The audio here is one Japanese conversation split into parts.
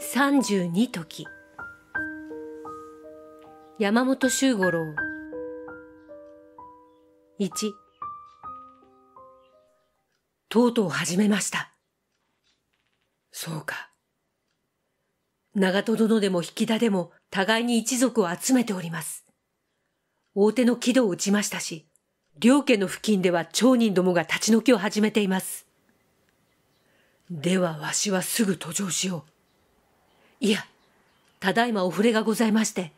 三十二時山本周五郎一とうとう始めました。そうか。長門殿でも引田でも互いに一族を集めております。大手の軌道を打ちましたし、両家の付近では町人どもが立ち退きを始めています。ではわしはすぐ途上しよう。いや、ただいまお触れがございまして、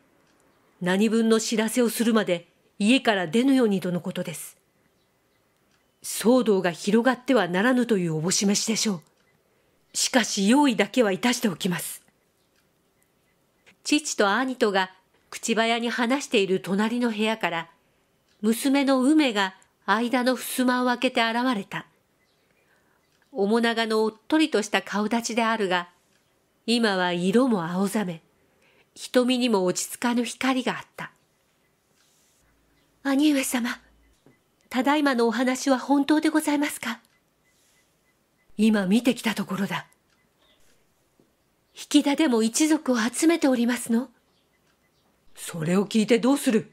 何分の知らせをするまで家から出ぬようにとのことです。騒動が広がってはならぬというおぼしめしでしょう。しかし用意だけはいたしておきます。父と兄とが口早に話している隣の部屋から、娘の梅が間の襖を開けて現れた。面長のおっとりとした顔立ちであるが、今は色も青ざめ、瞳にも落ち着かぬ光があった。兄上様、ただいまのお話は本当でございますか今見てきたところだ。引き田でも一族を集めておりますのそれを聞いてどうする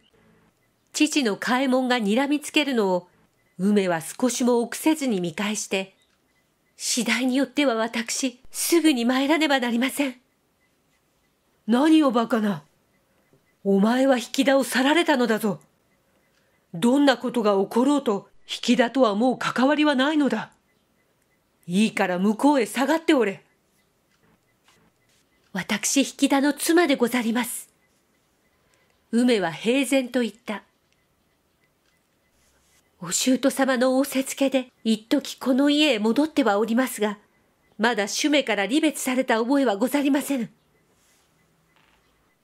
父の開右門が睨みつけるのを、梅は少しも臆せずに見返して、次第によっては私、すぐに参らねばなりません。何をバカな。お前は引田を去られたのだぞ。どんなことが起ころうと、引田とはもう関わりはないのだ。いいから向こうへ下がっておれ。私、引田の妻でござります。梅は平然と言った。お舅様の仰せつけで、一時この家へ戻ってはおりますが、まだ主目から離別された覚えはござりませぬ。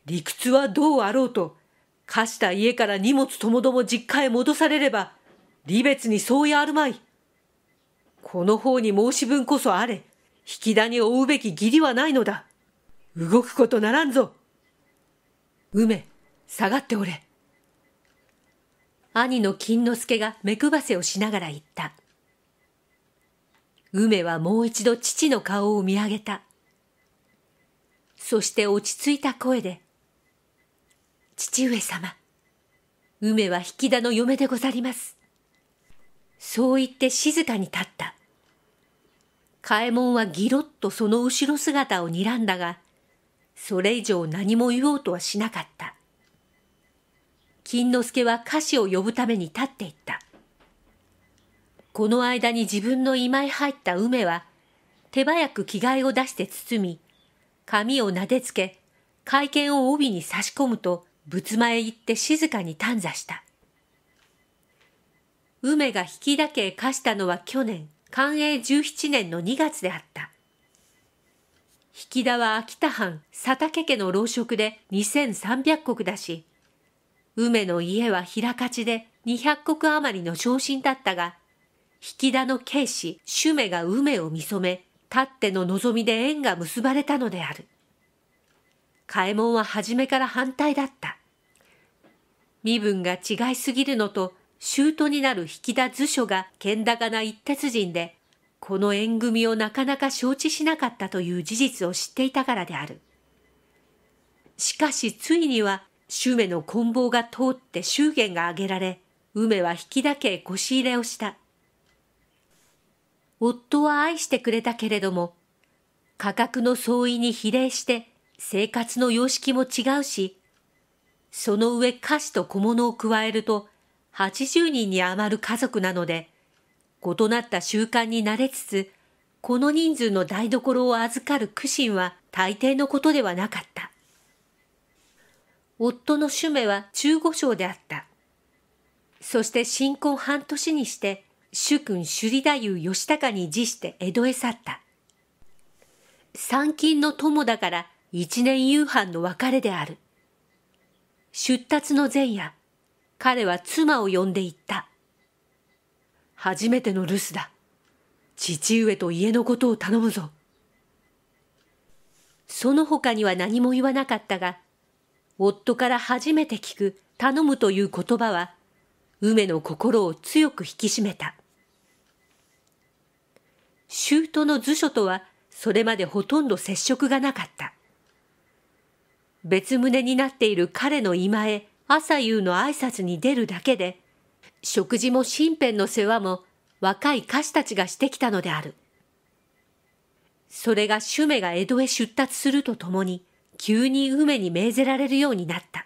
理屈はどうあろうと、貸した家から荷物ともども実家へ戻されれば、離別に相違あるまい。この方に申し分こそあれ、引き田に追うべき義理はないのだ。動くことならんぞ。梅、下がっておれ。兄の金之助が目配せをしながら言った。梅はもう一度父の顔を見上げた。そして落ち着いた声で、父上様、梅は引田の嫁でござります。そう言って静かに立った。かえもんはぎろっとその後ろ姿を睨んだが、それ以上何も言おうとはしなかった。金之助は歌詞を呼ぶために立っていった。この間に自分の居間へ入った梅は、手早く着替えを出して包み、髪をなでつけ、会見を帯に差し込むと、仏間へ行って静かに短座した。梅が引きだけ貸したのは去年、寛永17年の2月であった。引田は秋田藩佐竹家の老職で2300石だし、梅の家は平勝ちで200石余りの昇進だったが、引田の慶視、主目が梅を見初め、たっての望みで縁が結ばれたのである。開門は初めから反対だった。身分が違いすぎるのと、舅になる引田図書が剣高な一徹人で、この縁組をなかなか承知しなかったという事実を知っていたからである。しかしついにはメの棍棒が通って祝言が挙げられ、梅は引きだけ腰入れをした。夫は愛してくれたけれども、価格の相違に比例して生活の様式も違うし、その上菓子と小物を加えると80人に余る家族なので、異なった習慣に慣れつつ、この人数の台所を預かる苦心は大抵のことではなかった。夫の主メは中五章であった。そして新婚半年にして、主君首里太夫義高に辞して江戸へ去った。参勤の友だから一年夕飯の別れである。出立の前夜、彼は妻を呼んで行った。初めての留守だ。父上と家のことを頼むぞ。その他には何も言わなかったが、夫から初めて聞く頼むという言葉は、梅の心を強く引き締めた。舅の図書とは、それまでほとんど接触がなかった。別胸になっている彼の今へ朝夕の挨拶に出るだけで、食事も身辺の世話も若い歌手たちがしてきたのである。それが主メが江戸へ出立するとともに、急に梅に命ぜられるようになった。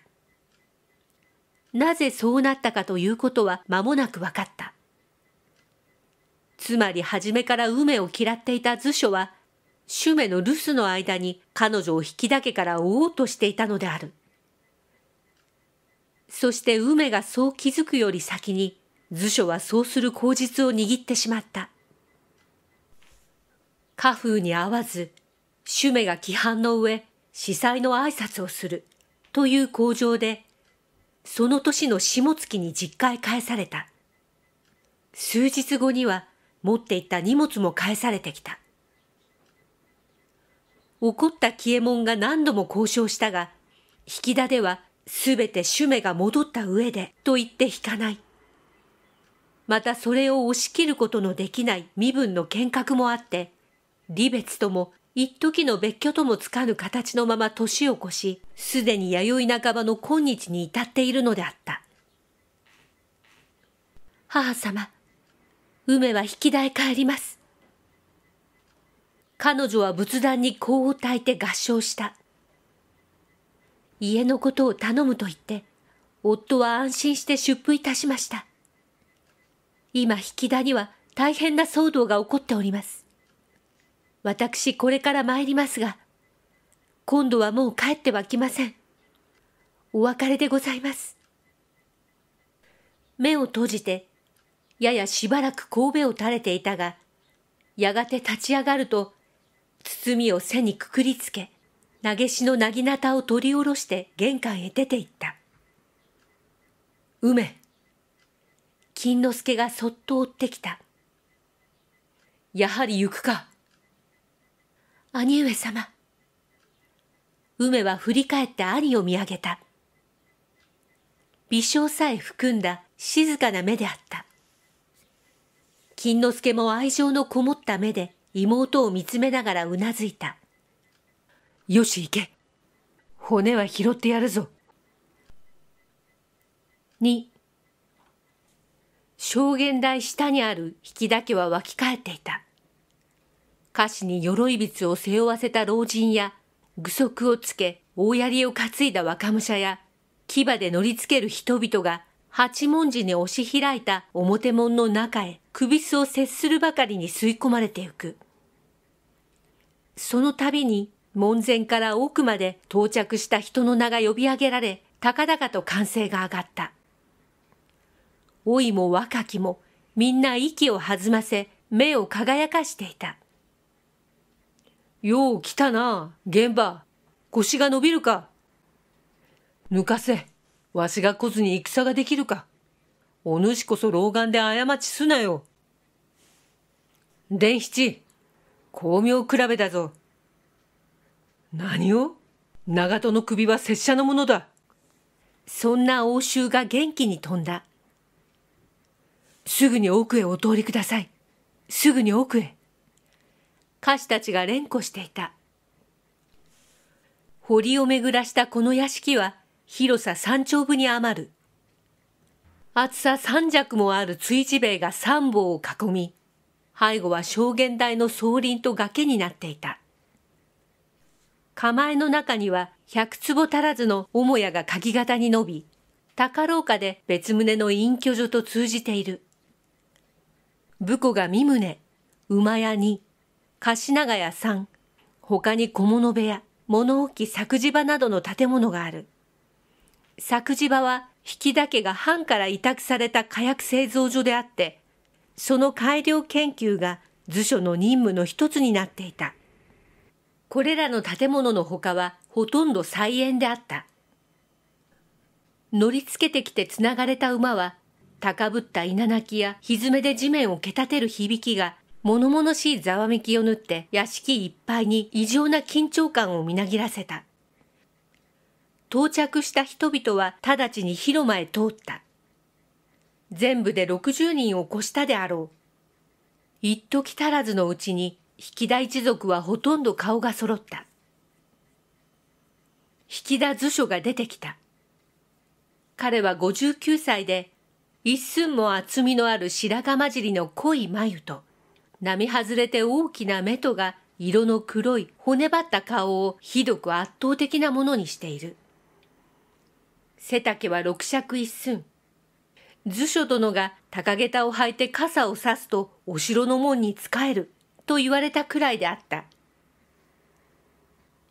なぜそうなったかということは間もなく分かった。つまり初めから梅を嫌っていた図書は、シュメの留守の間に彼女を引きだけから追おうとしていたのである。そして梅がそう気づくより先に、図書はそうする口実を握ってしまった。家風に合わず、シュメが規範の上、司祭の挨拶をするという口上で、その年の下月に実家へ返された。数日後には持っていた荷物も返されてきた。怒った喜右衛門が何度も交渉したが、引田ではすべて主目が戻った上でと言って引かない。またそれを押し切ることのできない身分の見学もあって、離別とも一時の別居ともつかぬ形のまま年を越し、すでに弥生半ばの今日に至っているのであった。母様、梅は引き台帰ります。彼女は仏壇に香を焚いて合唱した。家のことを頼むと言って、夫は安心して出布いたしました。今、引田には大変な騒動が起こっております。私これから参りますが、今度はもう帰ってはきません。お別れでございます。目を閉じて、ややしばらく神戸を垂れていたが、やがて立ち上がると、包みを背にくくりつけ、投げしのなぎなたを取り下ろして玄関へ出て行った。梅。金之助がそっと追ってきた。やはり行くか。兄上様。梅は振り返って兄を見上げた。微笑さえ含んだ静かな目であった。金之助も愛情のこもった目で妹を見つめながらうなずいた。よし行け。骨は拾ってやるぞ。に。証言台下にある引きだけは湧き返っていた。歌詞に鎧びつを背負わせた老人や、具足をつけ、大槍を担いだ若武者や、牙で乗りつける人々が、八文字に押し開いた表門の中へ、首すを接するばかりに吸い込まれてゆく。その度に、門前から奥まで到着した人の名が呼び上げられ、高々と歓声が上がった。老いも若きも、みんな息を弾ませ、目を輝かしていた。よう来たな、現場。腰が伸びるか。抜かせ。わしが来ずに戦ができるか。お主こそ老眼で過ちすなよ。伝七、巧妙比べだぞ。何を長門の首は拙者のものだ。そんな応酬が元気に飛んだ。すぐに奥へお通りください。すぐに奥へ。歌手たちが連呼していた。堀を巡らしたこの屋敷は広さ三丁分に余る。厚さ三尺もある築地塀が三本を囲み、背後は証言台の総林と崖になっていた。構えの中には百坪足らずの母屋が鍵型に伸び、高廊下で別棟の隠居所と通じている。武庫が三棟、馬屋に、貸長屋ん、他に小物部屋、物置作事場などの建物がある。作事場は引田家が藩から委託された火薬製造所であって、その改良研究が図書の任務の一つになっていた。これらの建物の他はほとんど菜園であった。乗りつけてきてつながれた馬は、高ぶった稲鳴きやひずめで地面を蹴立てる響きが物々しいざわめきを縫って屋敷いっぱいに異常な緊張感をみなぎらせた。到着した人々は直ちに広間へ通った。全部で60人を越したであろう。一時足らずのうちに、引田一族はほとんど顔が揃った。引田図書が出てきた。彼は59歳で、一寸も厚みのある白髪混じりの濃い眉と、並外れて大きな目とが色の黒い骨ばった顔をひどく圧倒的なものにしている。背丈は六尺一寸。図書殿が高下たを履いて傘を差すとお城の門に仕えると言われたくらいであった。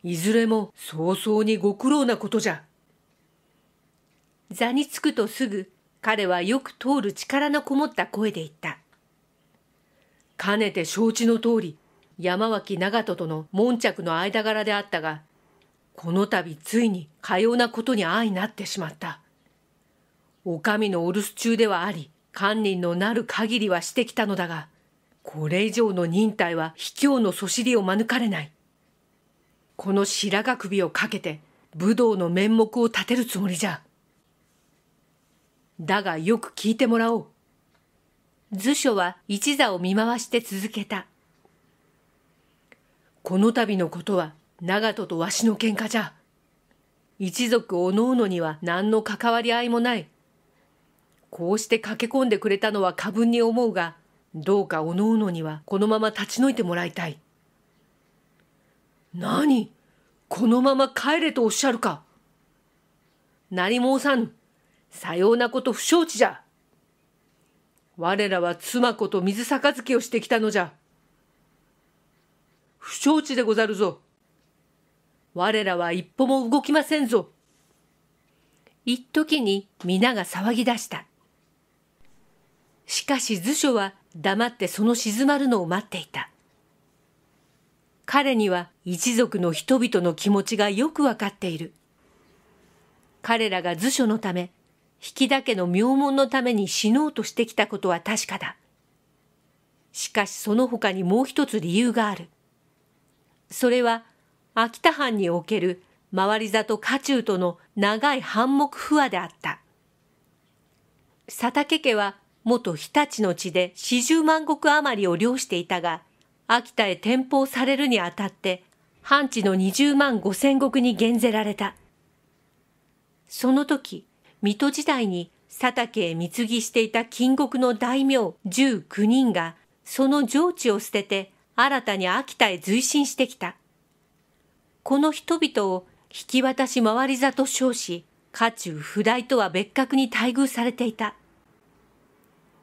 いずれも早々にご苦労なことじゃ。座につくとすぐ彼はよく通る力のこもった声で言った。かねて承知の通り、山脇長門との悶着の間柄であったが、この度ついにかようなことに相なってしまった。お上のお留守中ではあり、堪忍のなる限りはしてきたのだが、これ以上の忍耐は卑怯のそしりを免れない。この白髪首をかけて、武道の面目を立てるつもりじゃ。だがよく聞いてもらおう。図書は一座を見回して続けた。この度のことは、長門とわしの喧嘩じゃ。一族おのおのには何の関わり合いもない。こうして駆け込んでくれたのは過分に思うが、どうかおのおのにはこのまま立ち退いてもらいたい。何このまま帰れとおっしゃるか。何もおさん。さようなこと不承知じゃ。我らは妻子と水杯をしてきたのじゃ。不承知でござるぞ。我らは一歩も動きませんぞ。一時に皆が騒ぎ出した。しかし図書は黙ってその静まるのを待っていた。彼には一族の人々の気持ちがよくわかっている。彼らが図書のため引田家の名門のために死のうとしてきたことは確かだ。しかしその他にもう一つ理由がある。それは、秋田藩における回り座と家中との長い反目不和であった。佐竹家は元日立の地で四十万石余りを漁していたが、秋田へ転封されるにあたって、藩地の二十万五千石に減ぜられた。その時、水戸時代に佐竹へ貢ぎしていた金国の大名19人がその上智を捨てて新たに秋田へ随進してきた。この人々を引き渡し回り座と称し、家中不代とは別格に待遇されていた。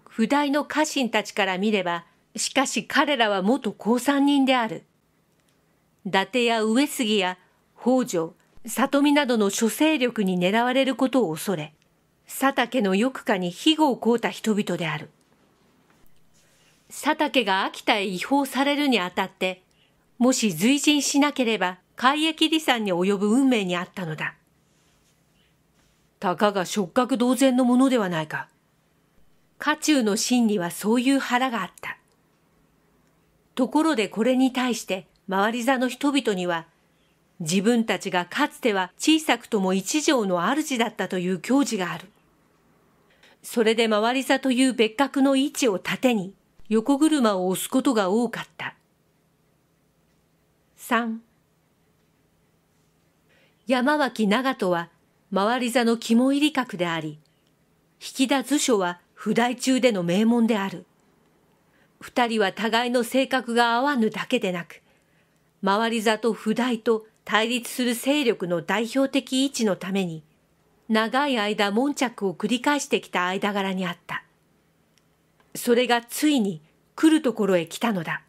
不代の家臣たちから見れば、しかし彼らは元高三人である。伊達や上杉や北条、里見などの諸勢力に狙われることを恐れ、佐竹の欲下に庇護をこうた人々である。佐竹が秋田へ違法されるにあたって、もし随人しなければ、海益離散に及ぶ運命にあったのだ。たかが触覚同然のものではないか。家中の心にはそういう腹があった。ところでこれに対して、周り座の人々には、自分たちがかつては小さくとも一条の主だったという教示がある。それで周り座という別格の位置を盾に、横車を押すことが多かった。3山脇長門は周り座の肝入り格であり、引田図書は不代中での名門である。二人は互いの性格が合わぬだけでなく、周り座と不代と対立する勢力の代表的位置のために、長い間悶着を繰り返してきた間柄にあった。それがついに来るところへ来たのだ。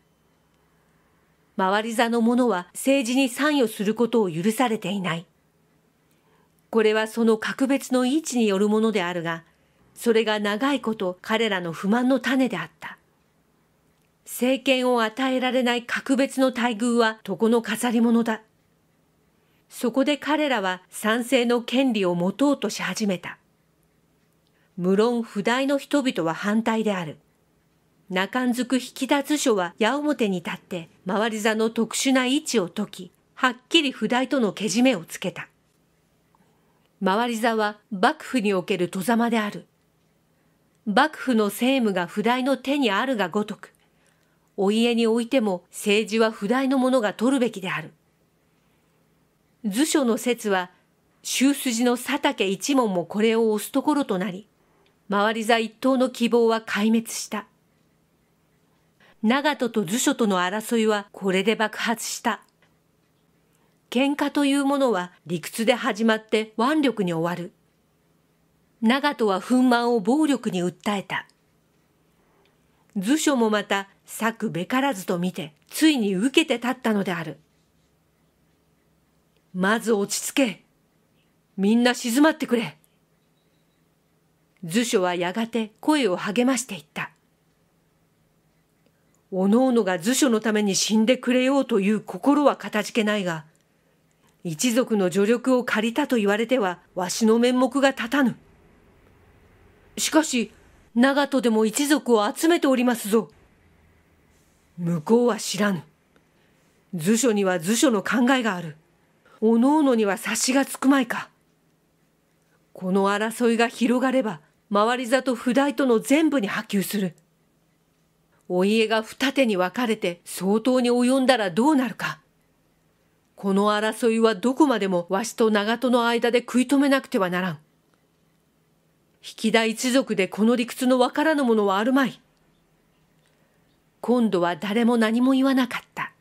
周り座の者は政治に参与することを許されていない。これはその格別の位置によるものであるが、それが長いこと彼らの不満の種であった。政権を与えられない格別の待遇は床の飾り物だ。そこで彼らは賛成の権利を持とうとし始めた。無論不代の人々は反対である。中んづく引き立つ書は矢面に立って周り座の特殊な位置を解き、はっきり不代とのけじめをつけた。周り座は幕府における戸様である。幕府の政務が不代の手にあるがごとく、お家においても政治は不代のものが取るべきである。図書の説は、終筋の佐竹一門もこれを押すところとなり、回り座一党の希望は壊滅した。長門と図書との争いはこれで爆発した。喧嘩というものは理屈で始まって腕力に終わる。長門は憤満を暴力に訴えた。図書もまた、咲くべからずと見て、ついに受けて立ったのである。まず落ち着け。みんな静まってくれ。図書はやがて声を励ましていった。おのおのが図書のために死んでくれようという心はかたじけないが、一族の助力を借りたと言われては、わしの面目が立たぬ。しかし、長門でも一族を集めておりますぞ。向こうは知らぬ。図書には図書の考えがある。おのおのには察しがつくまいか。この争いが広がれば、周り座と不代との全部に波及する。お家が二手に分かれて相当に及んだらどうなるか。この争いはどこまでもわしと長門の間で食い止めなくてはならん。引田一族でこの理屈のわからぬものはあるまい。今度は誰も何も言わなかった。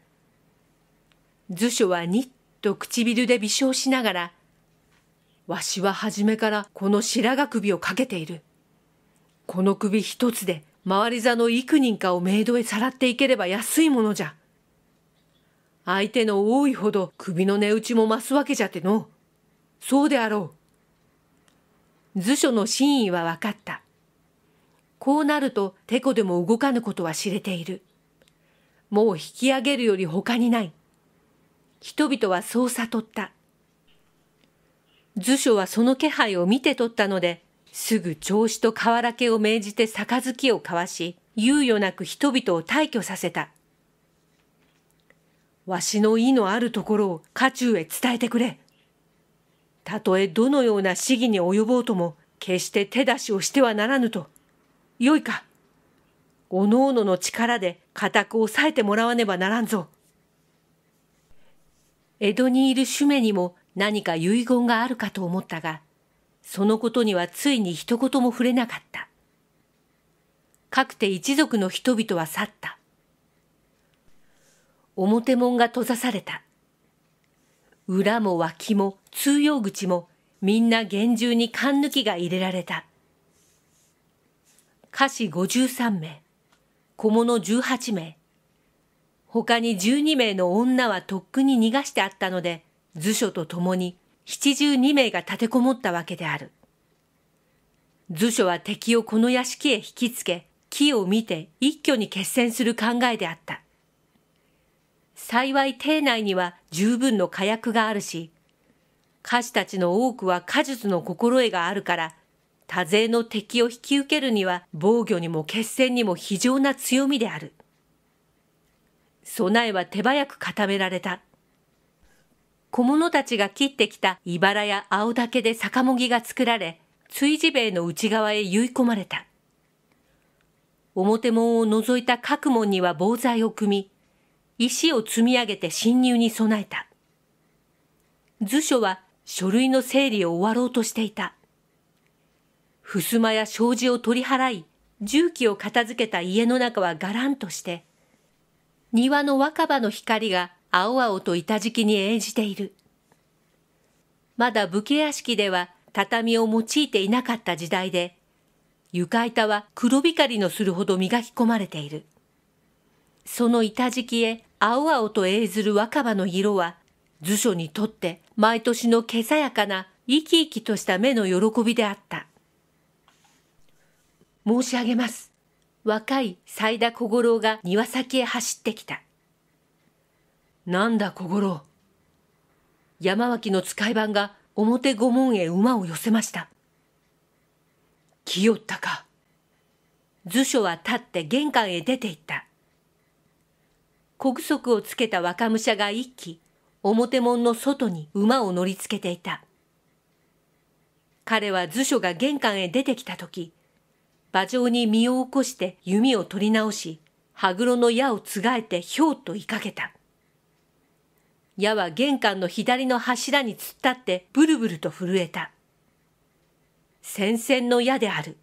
図書はニと唇で微笑しながら、わしは初めからこの白髪首をかけている。この首一つで周り座の幾人かをメイドへさらっていければ安いものじゃ。相手の多いほど首の値打ちも増すわけじゃての。そうであろう。図書の真意は分かった。こうなるとてこでも動かぬことは知れている。もう引き上げるより他にない。人々はそう悟った。図書はその気配を見て取ったので、すぐ調子と瓦家を命じて杯を交わし、猶予なく人々を退去させた。わしの意のあるところを家中へ伝えてくれ。たとえどのような市議に及ぼうとも、決して手出しをしてはならぬと。よいか。おのおのの力で固く抑えてもらわねばならんぞ。江戸にいる主メにも何か遺言があるかと思ったが、そのことにはついに一言も触れなかった。かくて一族の人々は去った。表門が閉ざされた。裏も脇も通用口もみんな厳重に勘抜きが入れられた。歌詞53名、小物18名、他に12名の女はとっくに逃がしてあったので、図書と共に72名が立てこもったわけである。図書は敵をこの屋敷へ引きつけ、木を見て一挙に決戦する考えであった。幸い邸内には十分の火薬があるし、歌手たちの多くは果術の心得があるから、多勢の敵を引き受けるには防御にも決戦にも非常な強みである。備えは手早く固められた。小物たちが切ってきた茨や青竹で酒もぎが作られ、炊事塀の内側へ誘い込まれた。表門を除いた各門には防材を組み、石を積み上げて侵入に備えた。図書は書類の整理を終わろうとしていた。襖や障子を取り払い、重機を片付けた家の中はがらんとして、庭の若葉の光が青々と板敷きに演じている。まだ武家屋敷では畳を用いていなかった時代で、床板は黒光りのするほど磨き込まれている。その板敷きへ青々と映ずる若葉の色は、図書にとって毎年のけさやかな生き生きとした目の喜びであった。申し上げます。若い斎田小五郎が庭先へ走ってきた。なんだ小五郎。山脇の使い番が表御門へ馬を寄せました。来よったか。図書は立って玄関へ出て行った。国足をつけた若武者が一騎、表門の外に馬を乗りつけていた。彼は図書が玄関へ出てきた時、馬上に身を起こして弓を取り直し、羽黒の矢をつがえてひょうと追いかけた。矢は玄関の左の柱に突っ立ってブルブルと震えた。戦線の矢である。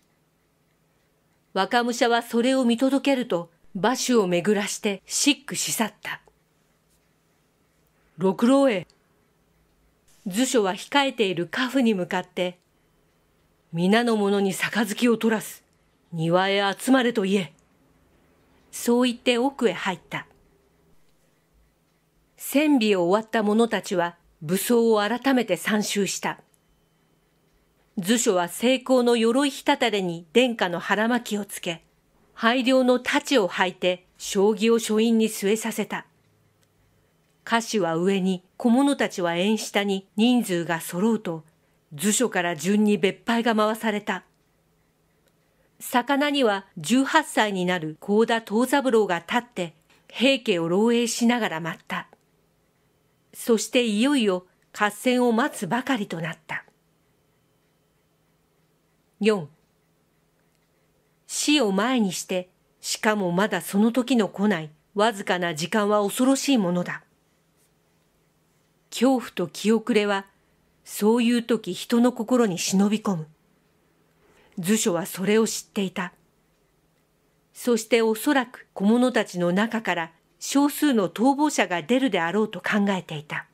若武者はそれを見届けると、馬首を巡らしてシックし去った。六郎へ。図書は控えているカフに向かって、皆の者に杯を取らす。庭へ集まれと言え。そう言って奥へ入った。戦備を終わった者たちは武装を改めて参集した。図書は成功の鎧ひたたれに殿下の腹巻きをつけ、廃領の太刀を履いて将棋を書院に据えさせた。歌詞は上に、小物たちは縁下に人数が揃うと、図書から順に別配が回された。魚には18歳になる幸田藤三郎が立って、平家を漏洩しながら待った。そしていよいよ合戦を待つばかりとなった。4死を前にして、しかもまだその時の来ないわずかな時間は恐ろしいものだ。恐怖と気遅れは、そういう時人の心に忍び込む。図書はそれを知っていた。そしておそらく小物たちの中から少数の逃亡者が出るであろうと考えていた。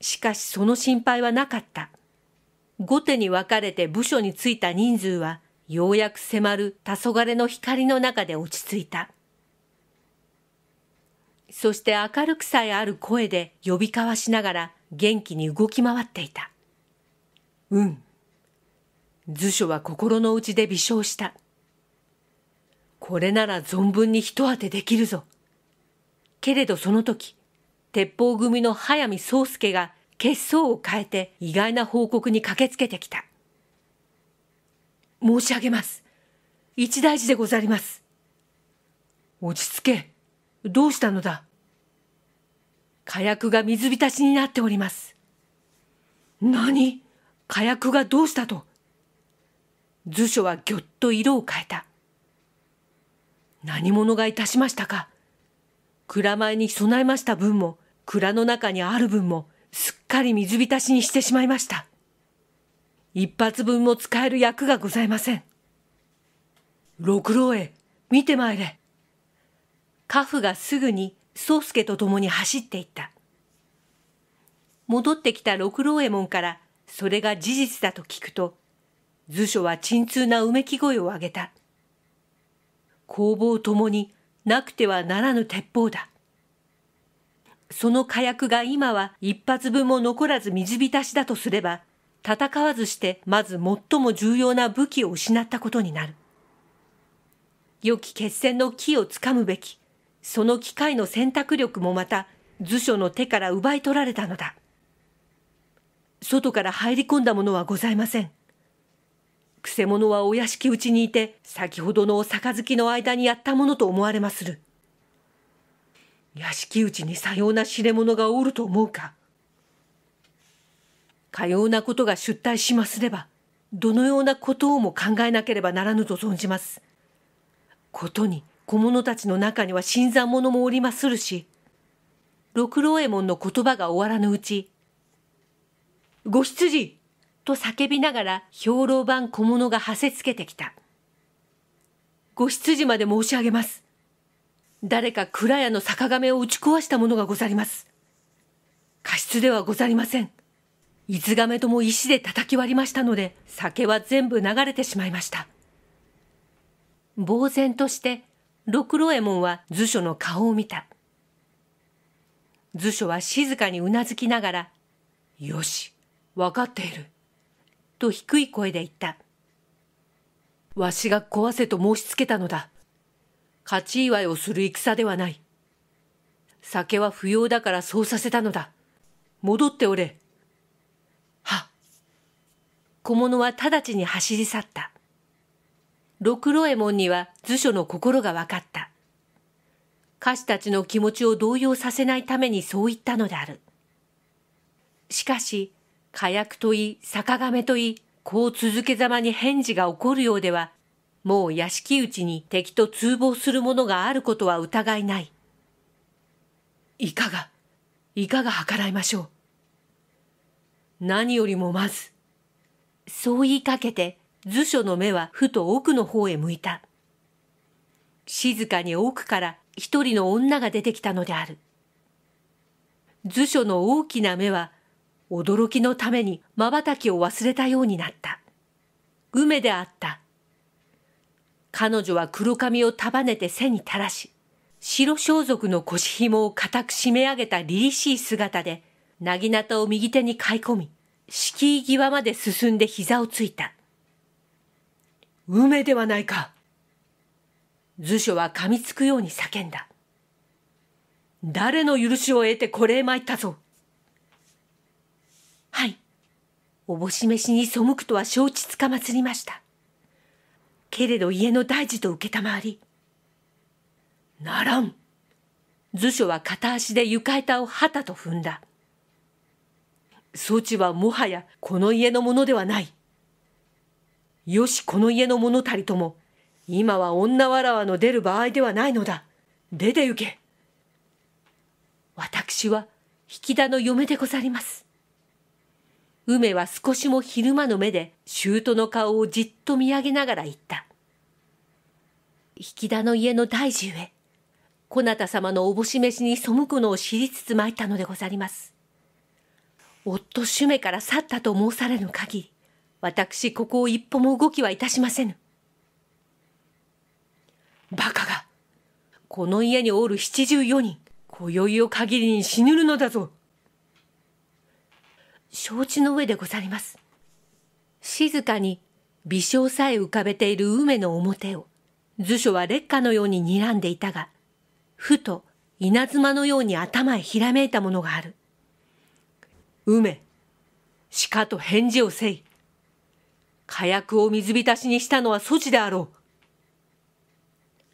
しかしその心配はなかった。後手に分かれて部署に着いた人数はようやく迫る黄昏の光の中で落ち着いた。そして明るくさえある声で呼び交わしながら元気に動き回っていた。うん、図書は心の内で微笑した。これなら存分に一当てできるぞ。けれどその時、鉄砲組の早見宗介が血相を変えて意外な報告に駆けつけてきた。申し上げます。一大事でござります。落ち着け。どうしたのだ火薬が水浸しになっております。何火薬がどうしたと図書はぎょっと色を変えた。何者がいたしましたか蔵前に備えました分も、蔵の中にある分も、すっかり水浸しにしてしまいました。一発分も使える役がございません。六郎へ、見てまいれ。カフがすぐに、宗介と共に走っていった。戻ってきた六郎右衛門から、それが事実だと聞くと、図書は沈痛なうめき声を上げた。工房ともになくてはならぬ鉄砲だ。その火薬が今は一発分も残らず水浸しだとすれば、戦わずしてまず最も重要な武器を失ったことになる。良き決戦の木をつかむべき、その機械の選択力もまた図書の手から奪い取られたのだ。外から入り込んだものはございません。くせ者はお屋敷内にいて、先ほどのお杯の間にやったものと思われまする。屋敷内にさような知れ者がおると思うか。かようなことが出退しますれば、どのようなことをも考えなければならぬと存じます。ことに、小者たちの中には新参者もおりまするし、六郎右衛門の言葉が終わらぬうち、ご執事と叫びながら兵糧版小物がはせつけてきた。ご執事まで申し上げます。誰か蔵屋の坂亀を打ち壊したものがござります。過失ではござりません。伊豆亀とも石で叩き割りましたので、酒は全部流れてしまいました。呆然として、六郎右衛門は図書の顔を見た。図書は静かにうなずきながら、よし、わかっている。と低い声で言った。わしが壊せと申しつけたのだ。勝ち祝いをする戦ではない。酒は不要だからそうさせたのだ。戻っておれ。は。小物は直ちに走り去った。六郎右衛門には図書の心が分かった。歌手たちの気持ちを動揺させないためにそう言ったのである。しかし、火薬といい、酒亀といい、こう続けざまに返事が起こるようでは、もう屋敷内に敵と通報するものがあることは疑いない。いかが、いかが計らいましょう。何よりもまず。そう言いかけて、図書の目はふと奥の方へ向いた。静かに奥から一人の女が出てきたのである。図書の大きな目は驚きのために瞬きを忘れたようになった。梅であった。彼女は黒髪を束ねて背に垂らし、白装束の腰紐を固く締め上げた凛々しい姿で、なぎなたを右手に買い込み、敷居際まで進んで膝をついた。梅ではないか。図書は噛みつくように叫んだ。誰の許しを得てこれへ参ったぞ。おぼしめしに背くとは承知つかまつりました。けれど家の大事と承り、ならん。図書は片足で床板を旗と踏んだ。装置はもはやこの家のものではない。よしこの家ののたりとも、今は女わらわの出る場合ではないのだ。出て行け。私は引田の嫁でござります。梅は少しも昼間の目で、舅の顔をじっと見上げながら言った。引き田の家の大事上、こなた様のおぼし飯に背くのを知りつつ参ったのでござります。夫主目から去ったと申されぬ限り、私ここを一歩も動きはいたしませぬ。バカが、この家におる七十四人、今宵を限りに死ぬるのだぞ。承知の上でござります。静かに微笑さえ浮かべている梅の表を、図書は劣化のように睨んでいたが、ふと稲妻のように頭へひらめいたものがある。梅、しかと返事をせい。火薬を水浸しにしたのは措置であろう。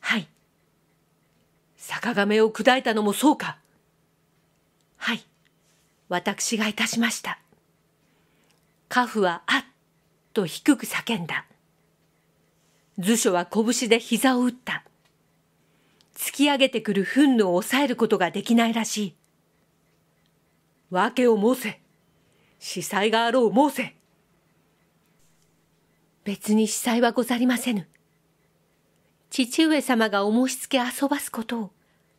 はい。坂亀を砕いたのもそうか。はい。私がいたしました。カフはあっと低く叫んだ。図書は拳で膝を打った。突き上げてくる憤怒を抑えることができないらしい。訳を申せ。司祭があろう申せ。別に司祭はござりませぬ。父上様がお申しつけ遊ばすことを、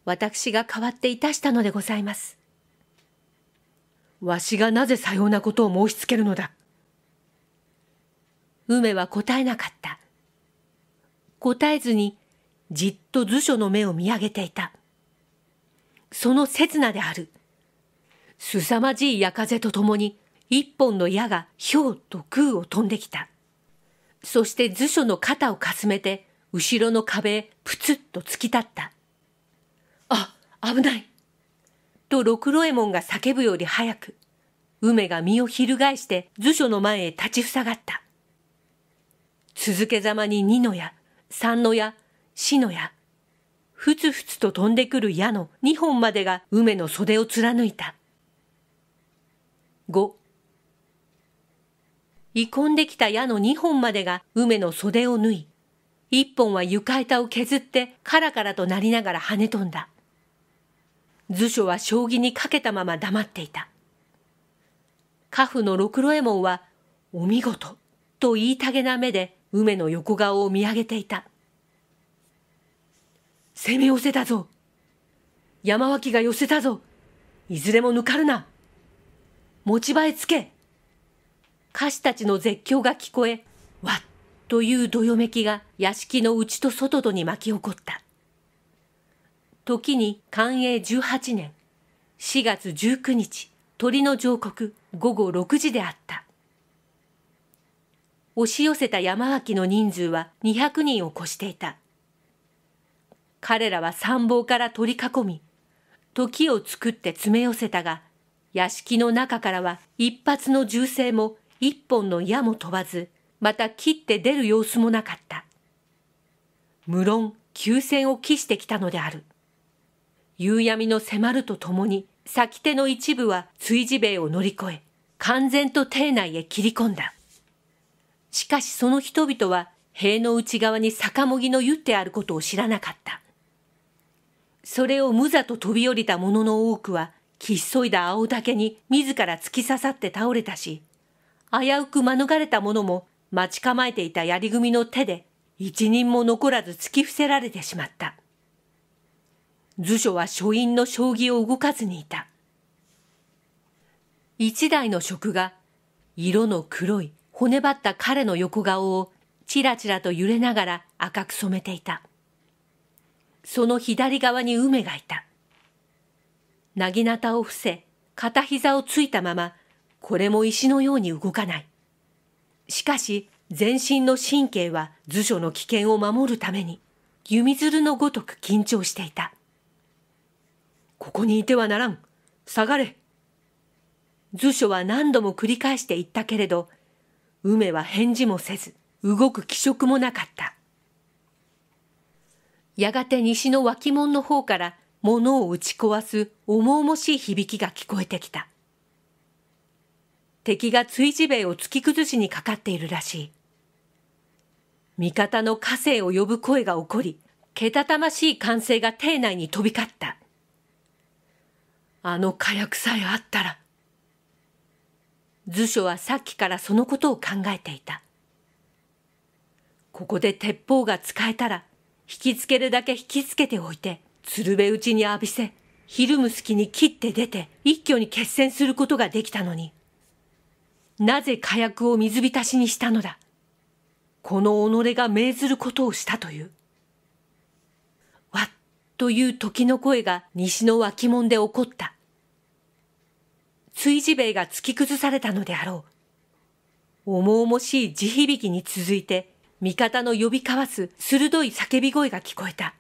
私が代わっていたしたのでございます。わしがなぜさようなことを申しつけるのだ。梅は答えなかった。答えずに、じっと図書の目を見上げていた。その刹那である。凄まじい矢風とともに、一本の矢がひょうと空を飛んできた。そして図書の肩をかすめて、後ろの壁へプツッと突き立った。あ、危ない。と六郎右衛門が叫ぶより早く、梅が身を翻して図書の前へ立ち塞がった。続けざまに二の矢、三の矢、四の矢、ふつふつと飛んでくる矢の二本までが梅の袖を貫いた。五、遺恨できた矢の二本までが梅の袖を縫い、一本は床板を削ってカラカラとなりながら跳ね飛んだ。図書は将棋にかけたまま黙っていた。家父の六郎右衛門は、お見事、と言いたげな目で梅の横顔を見上げていた。攻め寄せたぞ。山脇が寄せたぞ。いずれも抜かるな。持ち場へつけ。歌手たちの絶叫が聞こえ、わっというどよめきが屋敷の内と外とに巻き起こった。時に寛永18年4月19日鳥の上国午後6時であった。押し寄せた山脇の人数は200人を超していた。彼らは参謀から取り囲み、時を作って詰め寄せたが、屋敷の中からは一発の銃声も一本の矢も飛ばず、また切って出る様子もなかった。無論、急戦を期してきたのである。夕闇の迫るとともに、先手の一部は追事兵を乗り越え、完全と邸内へ切り込んだ。しかしその人々は塀の内側に逆もぎの湯ってあることを知らなかった。それを無ざと飛び降りた者の多くは、きっそいだ青竹に自ら突き刺さって倒れたし、危うく免れた者も待ち構えていた槍組の手で一人も残らず突き伏せられてしまった。図書は書院の将棋を動かずにいた。一台の職が色の黒い骨張った彼の横顔をちらちらと揺れながら赤く染めていた。その左側に梅がいた。なぎなたを伏せ、片膝をついたまま、これも石のように動かない。しかし、全身の神経は図書の危険を守るために、弓鶴のごとく緊張していた。ここにいてはならん。下がれ。図書は何度も繰り返して言ったけれど、梅は返事もせず、動く気色もなかった。やがて西の脇門の方から物を打ち壊す重々しい響きが聞こえてきた。敵が追事兵を突き崩しにかかっているらしい。味方の家政を呼ぶ声が起こり、けたたましい歓声が邸内に飛び交った。あの火薬さえあったら、図書はさっきからそのことを考えていた。ここで鉄砲が使えたら、引きつけるだけ引きつけておいて、鶴瓶打ちに浴びせ、ひるむ隙に切って出て、一挙に決戦することができたのに。なぜ火薬を水浸しにしたのだ。この己が命ずることをしたという。わっという時の声が西の脇門で起こった。追事兵衛が突き崩されたのであろう。重々しい地響きに続いて、味方の呼び交わす鋭い叫び声が聞こえた。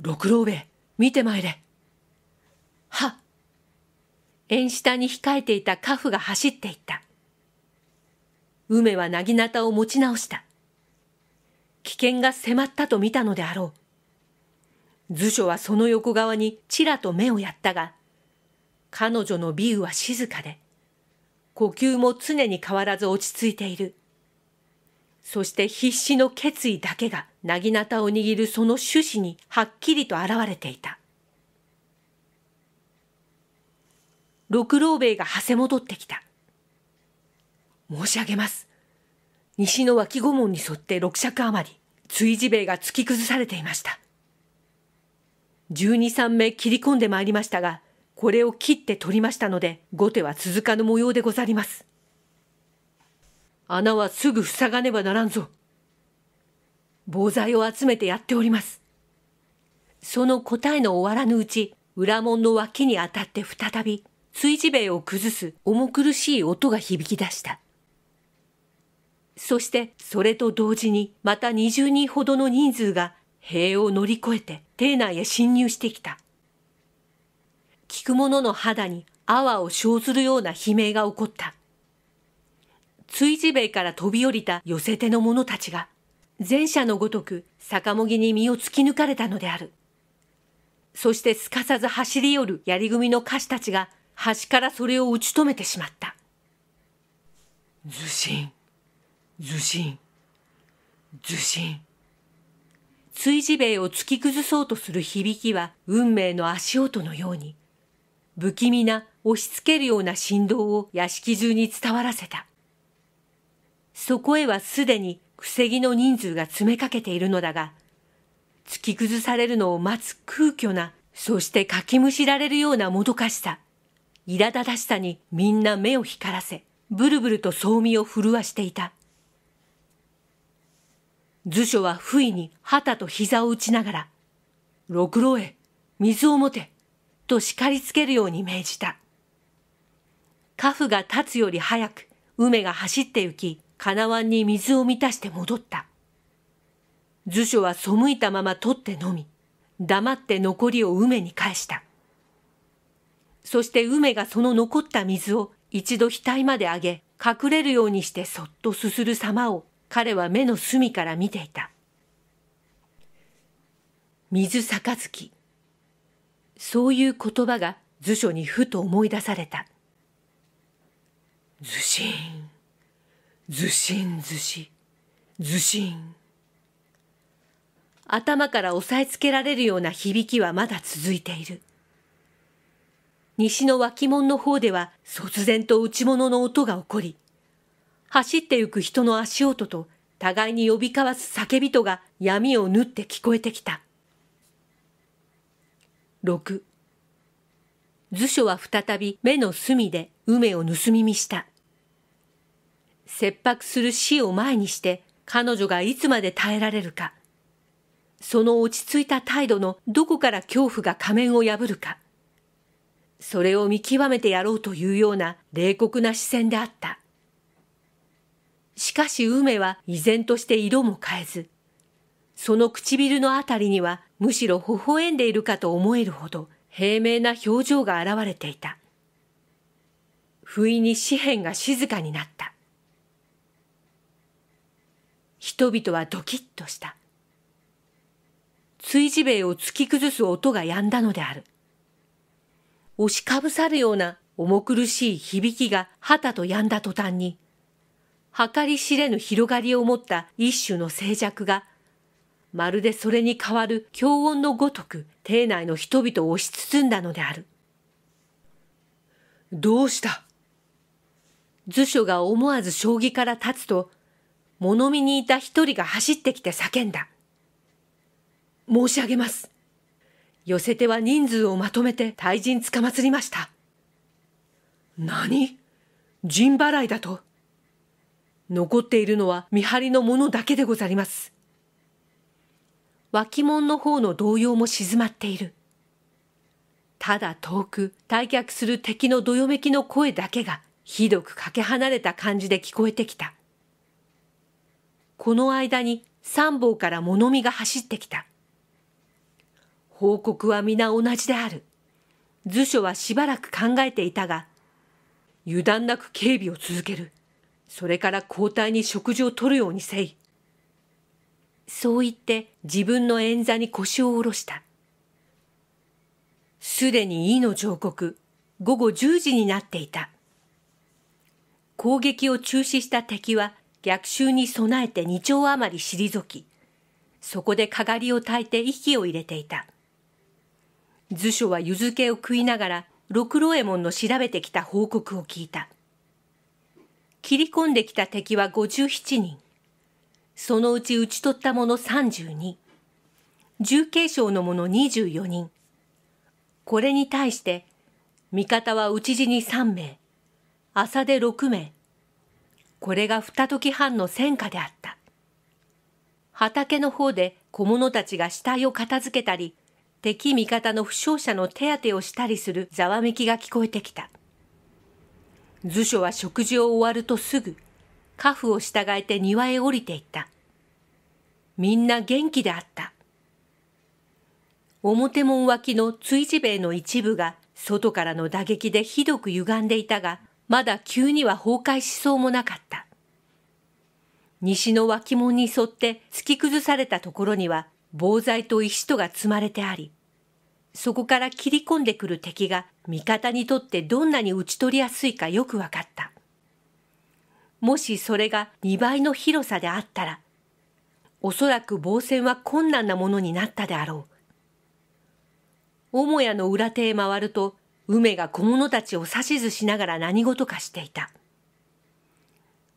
六郎兵衛、見てまいれ。は縁下に控えていた家父が走っていった。梅はなぎなたを持ち直した。危険が迫ったと見たのであろう。図書はその横側にちらと目をやったが、彼女の美雨は静かで、呼吸も常に変わらず落ち着いている。そして必死の決意だけが、なぎなたを握るその趣旨にはっきりと現れていた。六郎兵衛がはせ戻ってきた。申し上げます。西の脇御門に沿って六尺余り、追事兵衛が突き崩されていました。十二三名切り込んでまいりましたが、これを切って取りましたので、後手は続かぬ模様でござります。穴はすぐ塞がねばならんぞ。防災を集めてやっております。その答えの終わらぬうち、裏門の脇に当たって再び、追事塀を崩す重苦しい音が響き出した。そしてそれと同時にまた20人ほどの人数が塀を乗り越えて邸内へ侵入してきた。聞く者の肌に泡を生ずるような悲鳴が起こった。追事塀から飛び降りた寄せ手の者たちが、前者のごとく坂もぎに身を突き抜かれたのである。そしてすかさず走り寄る槍組の歌手たちが端からそれを打ち止めてしまった。ずしん、ずしん、ずしん。追事塀を突き崩そうとする響きは運命の足音のように不気味な押し付けるような振動を屋敷中に伝わらせた。そこへはすでにくせぎの人数が詰めかけているのだが、突き崩されるのを待つ空虚な、そしてかきむしられるようなもどかしさ、苛立たしさにみんな目を光らせ、ブルブルと聡明を震わしていた。図書は不意に旗と膝を打ちながら、六郎へ、水を持て、と叱りつけるように命じた。カフが立つより早く、梅が走って行き、金んに水を満たして戻った。図書は背いたまま取って飲み、黙って残りを梅に返した。そして梅がその残った水を一度額まで上げ、隠れるようにしてそっとすする様を彼は目の隅から見ていた。水杯、そういう言葉が図書にふと思い出された。ずしん、ずしんずし、ずしん。頭から押さえつけられるような響きはまだ続いている。西の脇門の方では突然と内物の音が起こり、走ってゆく人の足音と互いに呼び交わす叫びとが闇を縫って聞こえてきた。6図書は再び目の隅で梅を盗み見した。切迫する死を前にして彼女がいつまで耐えられるか。その落ち着いた態度のどこから恐怖が仮面を破るか。それを見極めてやろうというような冷酷な視線であった。しかし梅は依然として色も変えず、その唇のあたりにはむしろ微笑んでいるかと思えるほど平明な表情が現れていた。不意に紙幣が静かになった。人々はドキッとした。追事兵を突き崩す音が止んだのである。押しかぶさるような重苦しい響きが旗と止んだ途端に、計り知れぬ広がりを持った一種の静寂がまるでそれに代わる狂音のごとく、邸内の人々を押し包んだのである。どうした図書が思わず将棋から立つと、物見にいた一人が走ってきて叫んだ。申し上げます。寄せては人数をまとめて退陣つかまつりました。何陣払いだと残っているのは見張りの者だけでござります。脇門の方の動揺も静まっている。ただ遠く、退却する敵のどよめきの声だけが、ひどくかけ離れた感じで聞こえてきた。この間に三方から物見が走ってきた。報告は皆同じである。図書はしばらく考えていたが、油断なく警備を続ける。それから交代に食事をとるようにせい。そう言って自分の演座に腰を下ろした。すでにイの上告、午後10時になっていた。攻撃を中止した敵は逆襲に備えて2丁余り退き、そこでかがりを焚いて息を入れていた。図書は湯漬けを食いながら、六郎右衛門の調べてきた報告を聞いた。切り込んできた敵は57人。そのうち討ち取った者32、重軽傷の者24人。これに対して、味方は討ち死に3名、朝で6名。これが二時半の戦果であった。畑の方で小者たちが死体を片付けたり、敵味方の負傷者の手当てをしたりするざわめきが聞こえてきた。図書は食事を終わるとすぐ、家父を従えて庭へ降りていった。みんな元気であった。表門脇の築地塀の一部が外からの打撃でひどく歪んでいたが、まだ急には崩壊しそうもなかった。西の脇門に沿って突き崩されたところには防災と石とが積まれてあり、そこから切り込んでくる敵が味方にとってどんなに打ち取りやすいかよくわかった。もしそれが2倍の広さであったら、おそらく防戦は困難なものになったであろう。母屋の裏手へ回ると、梅が小物たちを指図しながら何事かしていた。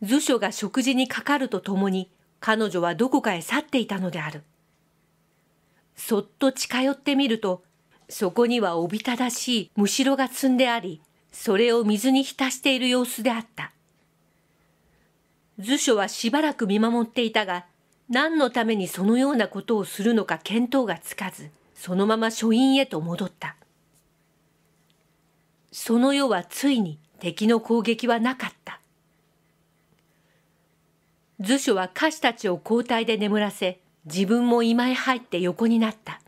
図書が食事にかかるとともに、彼女はどこかへ去っていたのである。そっと近寄ってみると、そこにはおびただしいむしろが積んであり、それを水に浸している様子であった。図書はしばらく見守っていたが、何のためにそのようなことをするのか見当がつかず、そのまま書院へと戻った。その世はついに敵の攻撃はなかった。図書は歌手たちを交代で眠らせ、自分も今へ入って横になった。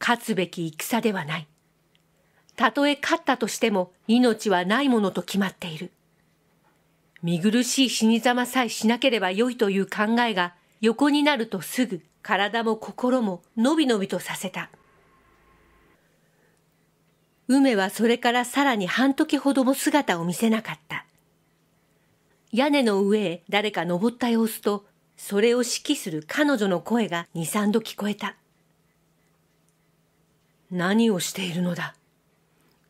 勝つべき戦ではない。たとえ勝ったとしても命はないものと決まっている。見苦しい死にざまさえしなければよいという考えが横になるとすぐ体も心ものびのびとさせた。梅はそれからさらに半時ほども姿を見せなかった。屋根の上へ誰か登った様子と、それを指揮する彼女の声が二三度聞こえた。何をしているのだ。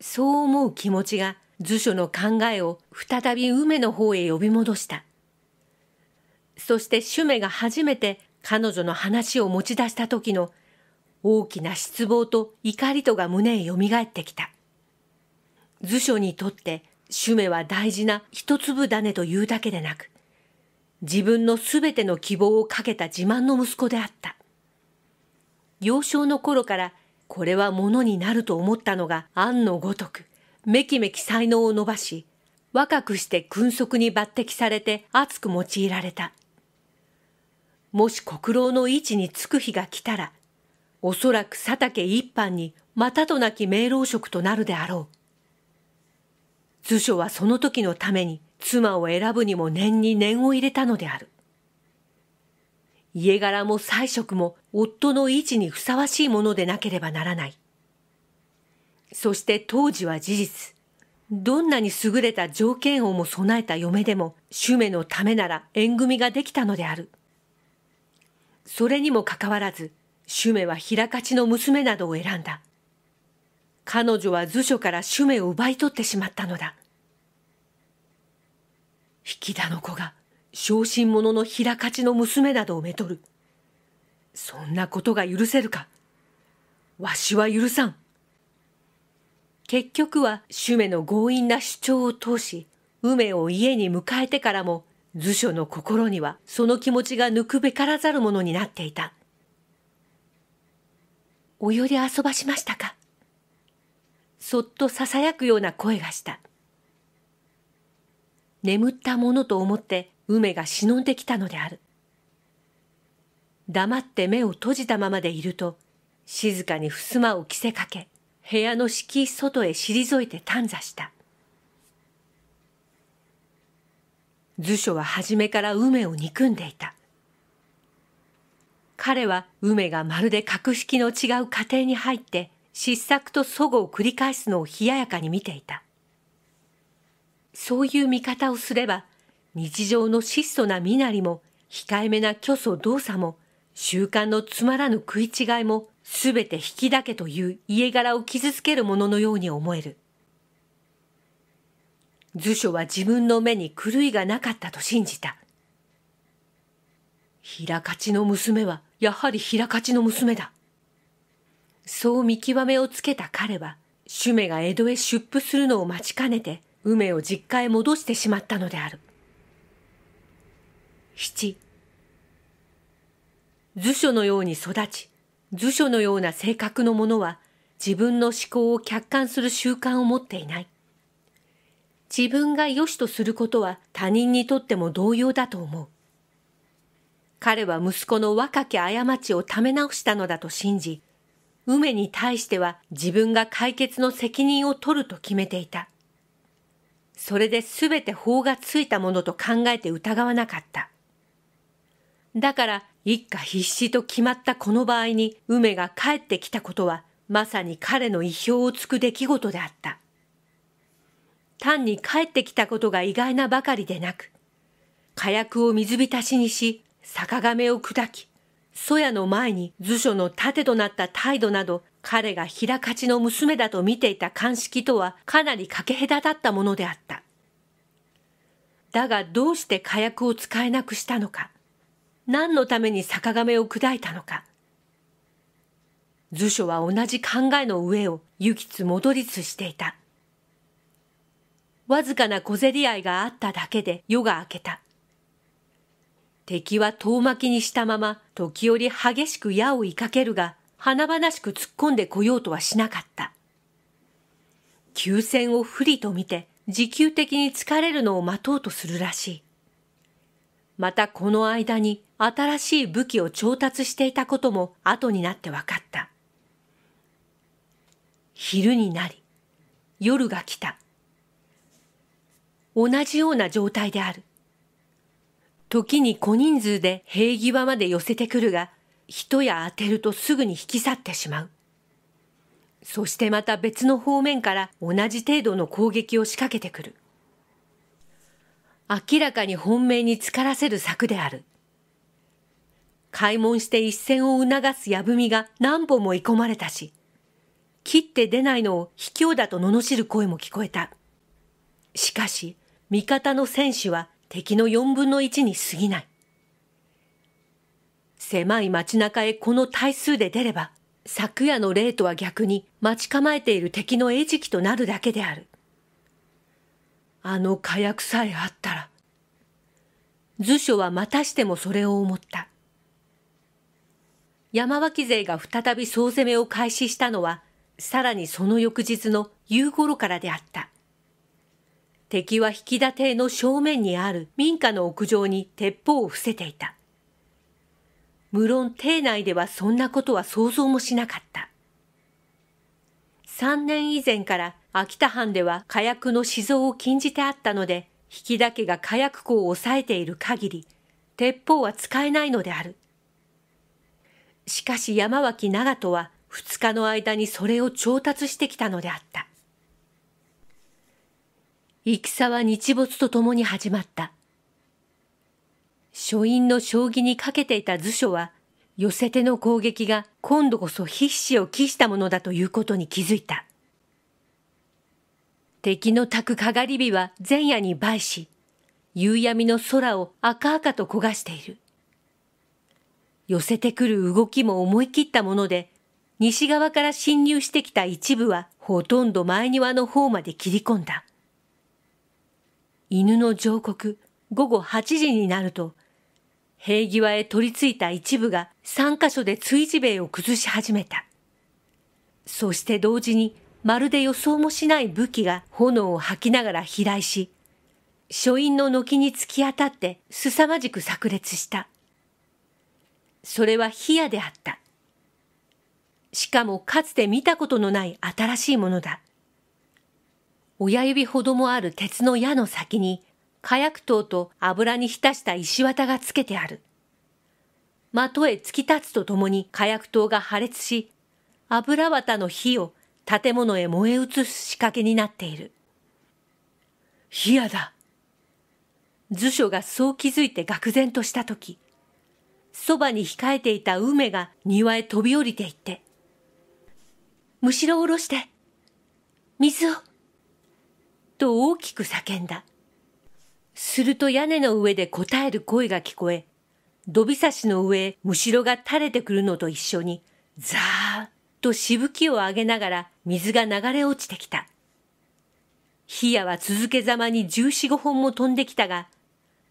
そう思う気持ちが図書の考えを再び梅の方へ呼び戻した。そしてシュメが初めて彼女の話を持ち出した時の大きな失望と怒りとが胸へよみがえってきた。図書にとってシュは大事な一粒種というだけでなく、自分のすべての希望をかけた自慢の息子であった。幼少の頃からこれはものになると思ったのが案のごとく。めきめき才能を伸ばし、若くして君足に抜擢されて熱く用いられた。もし国老の位置につく日が来たら、おそらく佐竹一般にまたとなき明老職となるであろう。図書はその時のために妻を選ぶにも念に念を入れたのである。家柄も彩色も夫の位置にふさわしいものでなければならない。そして当時は事実。どんなに優れた条件をも備えた嫁でも、主命のためなら縁組ができたのである。それにもかかわらず、主命は平勝の娘などを選んだ。彼女は図書から主命を奪い取ってしまったのだ。引き田の子が、小心者の平勝の娘などをめとる。そんなことが許せるか。わしは許さん。結局は主メの強引な主張を通し、梅を家に迎えてからも、図書の心にはその気持ちが抜くべからざるものになっていた。おより遊ばしましたかそっと囁くような声がした。眠ったものと思って梅が忍んできたのである。黙って目を閉じたままでいると、静かに襖を着せかけ、部屋の敷外へ退いて短座した。図書は初めから梅を憎んでいた。彼は梅がまるで格式の違う家庭に入って失策と齟齬を繰り返すのを冷ややかに見ていた。そういう見方をすれば日常の質素な身なりも控えめな虚祖動作も習慣のつまらぬ食い違いも全て引きだけという家柄を傷つけるもののように思える。図書は自分の目に狂いがなかったと信じた。平勝の娘はやはり平勝の娘だ。そう見極めをつけた彼は、主メが江戸へ出布するのを待ちかねて、梅を実家へ戻してしまったのである。七、図書のように育ち、図書のような性格のものは自分の思考を客観する習慣を持っていない。自分が良しとすることは他人にとっても同様だと思う。彼は息子の若き過ちをため直したのだと信じ、梅に対しては自分が解決の責任を取ると決めていた。それで全て法がついたものと考えて疑わなかった。だから一家必死と決まったこの場合に梅が帰ってきたことはまさに彼の意表をつく出来事であった。単に帰ってきたことが意外なばかりでなく、火薬を水浸しにし、酒亀を砕き、そやの前に図書の盾となった態度など、彼が平勝ちの娘だと見ていた鑑識とはかなりかけ隔たったものであった。だがどうして火薬を使えなくしたのか。何のために坂亀を砕いたのか。図書は同じ考えの上を行きつ戻りつしていた。わずかな小競り合いがあっただけで夜が明けた。敵は遠巻きにしたまま時折激しく矢を追いかけるが、華々しく突っ込んでこようとはしなかった。急戦を不利と見て持久的に疲れるのを待とうとするらしい。またこの間に新しい武器を調達していたことも後になって分かった。昼になり、夜が来た。同じような状態である。時に小人数で平際まで寄せてくるが、人や当てるとすぐに引き去ってしまう。そしてまた別の方面から同じ程度の攻撃を仕掛けてくる。明らかに本命に疲らせる策である。開門して一線を促すやぶみが何本もい込まれたし、切って出ないのを卑怯だと罵る声も聞こえた。しかし、味方の戦士は敵の四分の一に過ぎない。狭い街中へこの対数で出れば、昨夜の霊とは逆に待ち構えている敵の餌食となるだけである。あの火薬さえあったら。図書はまたしてもそれを思った。山脇勢が再び総攻めを開始したのは、さらにその翌日の夕頃からであった。敵は引き立ての正面にある民家の屋上に鉄砲を伏せていた。無論邸内ではそんなことは想像もしなかった。三年以前から秋田藩では火薬の死蔵を禁じてあったので、引田家が火薬庫を抑えている限り、鉄砲は使えないのである。しかし山脇長門は2日の間にそれを調達してきたのであった。戦は日没とともに始まった。書院の将棋にかけていた図書は、寄せての攻撃が今度こそ必死を期したものだということに気づいた。敵の焚くかがり火は前夜に倍し、夕闇の空を赤々と焦がしている。寄せてくる動きも思い切ったもので、西側から侵入してきた一部はほとんど前庭の方まで切り込んだ。犬の上告、午後8時になると、平際へ取り付いた一部が3カ所で追地塀を崩し始めた。そして同時に、まるで予想もしない武器が炎を吐きながら飛来し、書院の軒に突き当たって凄まじく炸裂した。それは冷やであった。しかもかつて見たことのない新しいものだ。親指ほどもある鉄の矢の先に火薬糖と油に浸した石綿がつけてある。的へ突き立つとともに火薬糖が破裂し、油綿の火を建物へ燃え移す仕掛けになっている。冷やだ。図書がそう気づいて愕然としたとき、そばに控えていた梅が庭へ飛び降りていって。むしろ下ろして、水を、と大きく叫んだ。すると屋根の上で答える声が聞こえ、土びさしの上へむしろが垂れてくるのと一緒に、ザーッとしぶきを上げながら水が流れ落ちてきた。火矢は続けざまに十四五本も飛んできたが、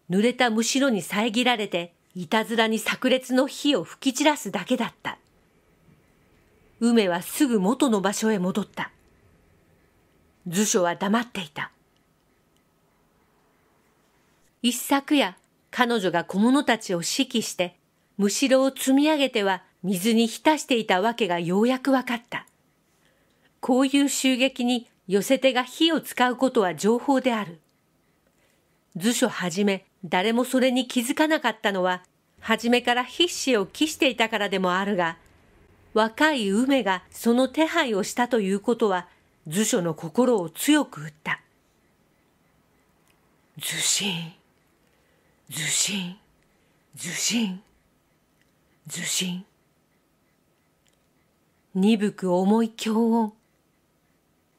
濡れたむしろに遮られていたずらに炸裂の火を吹き散らすだけだった。梅はすぐ元の場所へ戻った。図書は黙っていた。一昨夜、彼女が小物たちを指揮して、むしろを積み上げては水に浸していたわけがようやく分かった。こういう襲撃に寄せ手が火を使うことは情報である。図書はじめ、誰もそれに気づかなかったのは、初めから必死を期していたからでもあるが、若い梅がその手配をしたということは、図書の心を強く打った。しん、ずしん、ずしん。鈍く重い強音。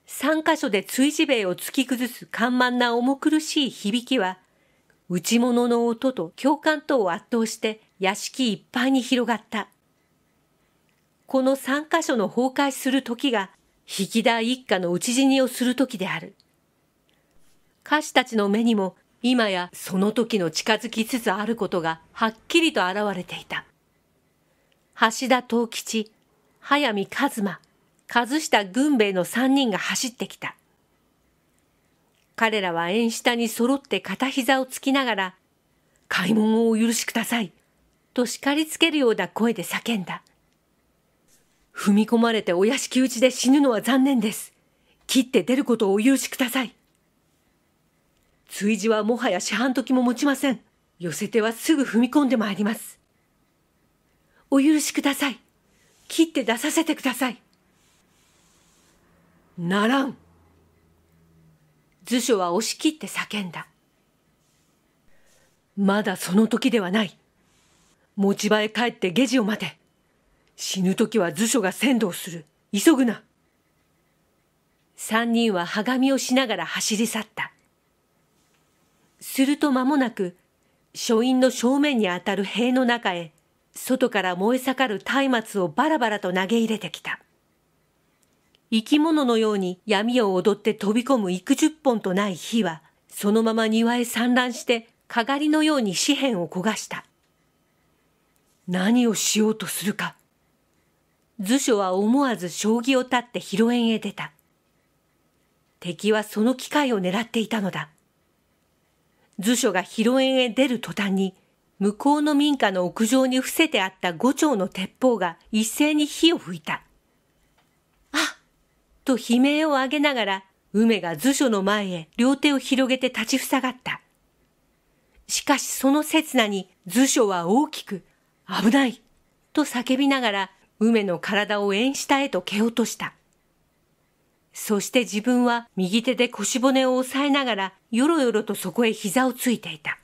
三箇所で追事塀を突き崩す緩慢な重苦しい響きは、内物の音と共感とを圧倒して屋敷いっぱいに広がった。この三箇所の崩壊する時が、引き台一家の討ち死にをする時である。歌手たちの目にも、今やその時の近づきつつあることがはっきりと現れていた。橋田藤吉、早見一馬、和下軍兵衛の三人が走ってきた。彼らは縁下に揃って片膝をつきながら、開門をお許しください、と叱りつけるような声で叫んだ。踏み込まれてお屋敷ちで死ぬのは残念です。切って出ることをお許しください。追事はもはや四半時も持ちません。寄せてはすぐ踏み込んでまいります。お許しください。切って出させてください。ならん。図書は押し切って叫んだ。まだその時ではない。持ち場へ帰って下地を待て。死ぬ時は図書が先導する。急ぐな。三人ははがみをしながら走り去った。すると間もなく、書院の正面にあたる塀の中へ、外から燃え盛る松明をバラバラと投げ入れてきた。生き物のように闇を踊って飛び込む幾十本とない火は、そのまま庭へ散乱して、かがりのように紙片を焦がした。何をしようとするか。図書は思わず将棋を立って広縁へ出た。敵はその機会を狙っていたのだ。図書が広縁へ出る途端に、向こうの民家の屋上に伏せてあった五丁の鉄砲が一斉に火を吹いた。と悲鳴を上げながら、梅が図書の前へ両手を広げて立ちふさがった。しかしその刹那に図書は大きく、危ないと叫びながら、梅の体を縁下へと蹴落とした。そして自分は右手で腰骨を押さえながら、よろよろとそこへ膝をついていた。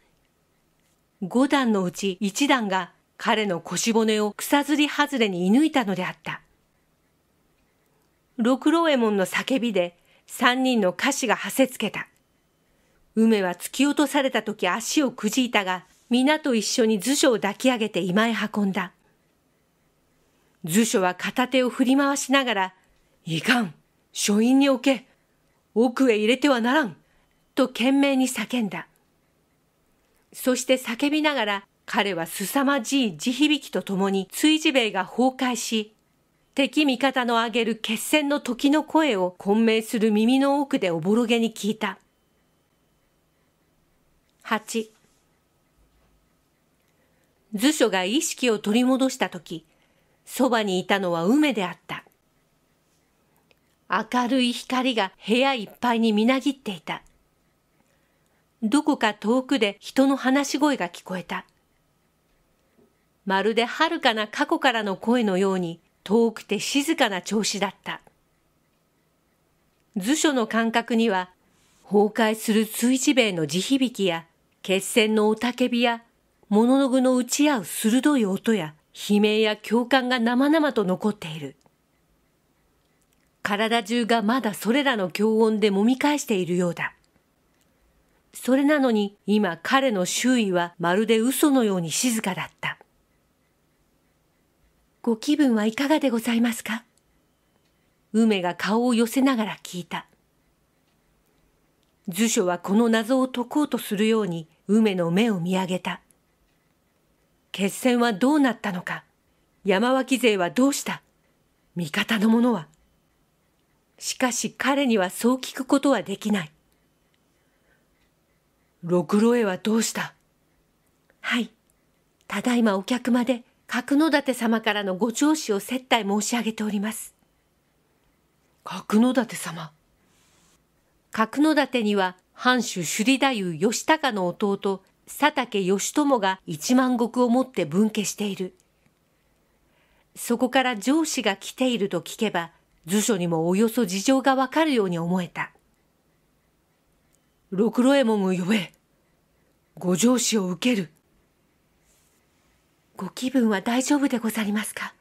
五段のうち一段が彼の腰骨を草ずり外れに射抜いたのであった。六郎右衛門の叫びで三人の歌詞がはせつけた。梅は突き落とされた時足をくじいたが、皆と一緒に図書を抱き上げて今へ運んだ。図書は片手を振り回しながら、いかん、書院に置け、奥へ入れてはならん、と懸命に叫んだ。そして叫びながら彼は凄まじい地響きとともに追事兵衛が崩壊し、敵味方の挙げる決戦の時の声を混迷する耳の奥でおぼろげに聞いた。8図書が意識を取り戻した時、そばにいたのは梅であった。明るい光が部屋いっぱいにみなぎっていた。どこか遠くで人の話し声が聞こえた。まるで遥かな過去からの声のように、遠くて静かな調子だった。図書の感覚には、崩壊する追地米の地響きや、決戦の雄たけびや、物の具の打ち合う鋭い音や、悲鳴や共感が生々と残っている。体中がまだそれらの強音で揉み返しているようだ。それなのに今彼の周囲はまるで嘘のように静かだった。ご気分はいかがでございますか梅が顔を寄せながら聞いた。図書はこの謎を解こうとするように梅の目を見上げた。決戦はどうなったのか山脇勢はどうした味方の者はしかし彼にはそう聞くことはできない。六郎へはどうしたはい。ただいまお客まで角館様からのご聴取を接待申し上げております。角館様角館には藩主首里太夫義高の弟佐竹義朝が一万石を持って分家している。そこから上司が来ていると聞けば、図書にもおよそ事情がわかるように思えた。六郎右衛門を呼べ。ご上司を受ける。ご気分は大丈夫でござりますか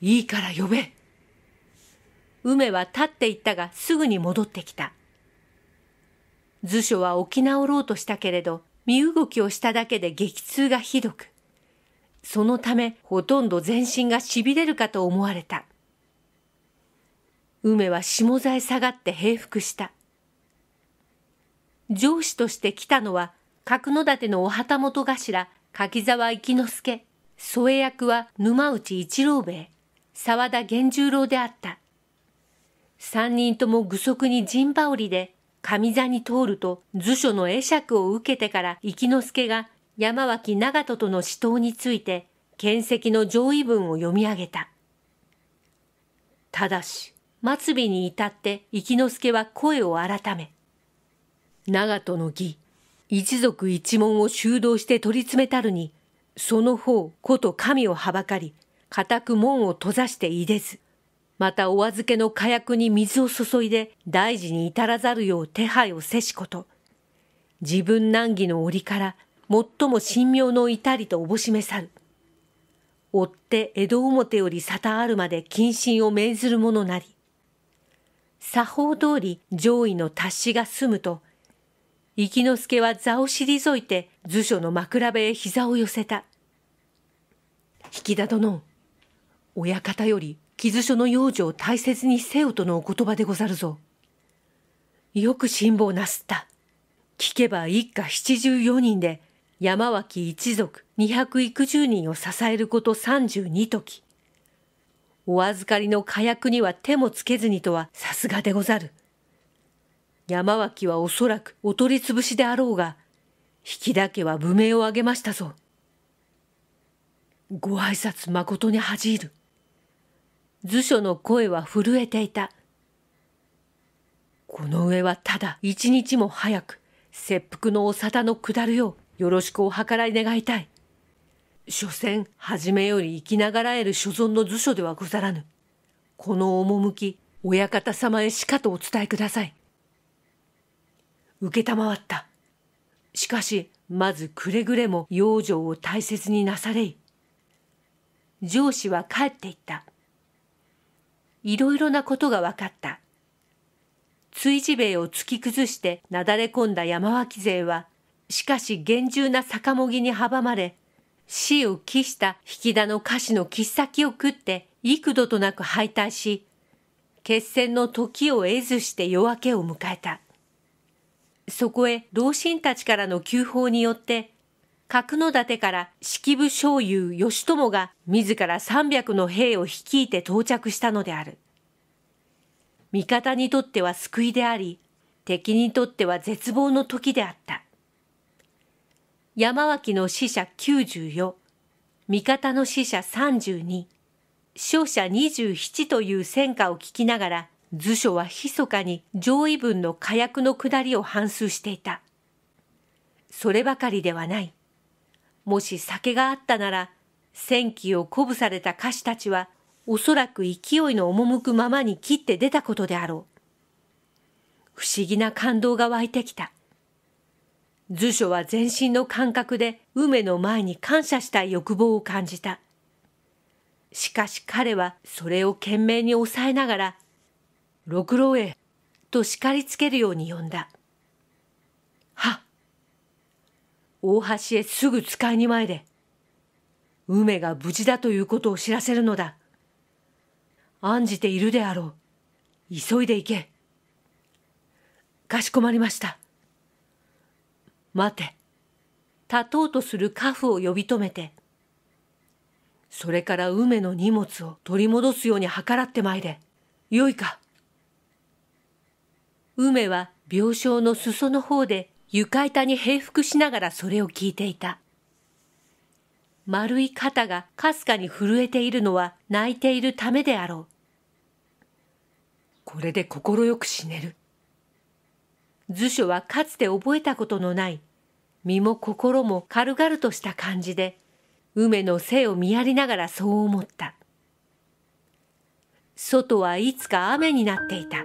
いいから呼べ。梅は立っていったがすぐに戻ってきた。図書は起き直ろうとしたけれど、身動きをしただけで激痛がひどく、そのためほとんど全身が痺れるかと思われた。梅は下座へ下がって平服した。上司として来たのは、角館のお旗本頭、柿沢生之助、添え役は沼内一郎兵衛、沢田源十郎であった。三人とも愚足に陣羽織で、上座に通ると図書の会釈を受けてから生之助が山脇長門との死闘について、剣石の上位文を読み上げた。ただし、末尾に至って生之助は声を改め、長門の義、一族一門を修道して取り詰めたるに、その方、こと神をはばかり、固く門を閉ざしていでず。またお預けの火薬に水を注いで大事に至らざるよう手配をせしこと。自分難儀の折から最も神妙の至りとおぼしめさる。追って江戸表より沙汰あるまで謹慎を命ずるものなり。作法通り上位の達しが済むと生き之助は座を退いて図書の枕辺へ膝を寄せた。引田殿、親方より傷書の養女を大切にせよとのお言葉でござるぞ。よく辛抱なすった。聞けば一家七十四人で山脇一族二百幾十人を支えること三十二時。お預かりの火薬には手もつけずにとはさすがでござる。山脇はおそらくお取り潰しであろうが、引きだけは無名を挙げましたぞ。ご挨拶誠に恥じる。図書の声は震えていた。この上はただ一日も早く、切腹のお沙汰の下るよう、よろしくお計らい願いたい。所詮、初めより生きながらえる所存の図書ではござらぬ。この趣、親方様へしかとお伝えください。承ったしかしまずくれぐれも養生を大切になされい上司は帰っていったいろいろなことが分かった追事兵衛を突き崩してなだれ込んだ山脇勢はしかし厳重な酒もぎに阻まれ死を期した引田の菓子の切っ先を食って幾度となく敗退し決戦の時を得ずして夜明けを迎えたそこへ老心たちからの急報によって、角館から式部将雄義朝が自ら300の兵を率いて到着したのである。味方にとっては救いであり、敵にとっては絶望の時であった。山脇の死者94、味方の死者32、勝者27という戦果を聞きながら、図書は密かに上位文の火薬の下りを反芻していた。そればかりではない。もし酒があったなら、戦機を鼓舞された歌手たちは、おそらく勢いの赴くままに切って出たことであろう。不思議な感動が湧いてきた。図書は全身の感覚で梅の前に感謝したい欲望を感じた。しかし彼はそれを懸命に抑えながら六郎へ、と叱りつけるように呼んだ。は大橋へすぐ使いに参れ。梅が無事だということを知らせるのだ。案じているであろう。急いで行け。かしこまりました。待て。立とうとする家父を呼び止めて、それから梅の荷物を取り戻すように計らって参れ。よいか。梅は病床の裾の方で床板に平伏しながらそれを聞いていた。丸い肩がかすかに震えているのは泣いているためであろう。これで快く死ねる。図書はかつて覚えたことのない、身も心も軽々とした感じで、梅の背を見やりながらそう思った。外はいつか雨になっていた。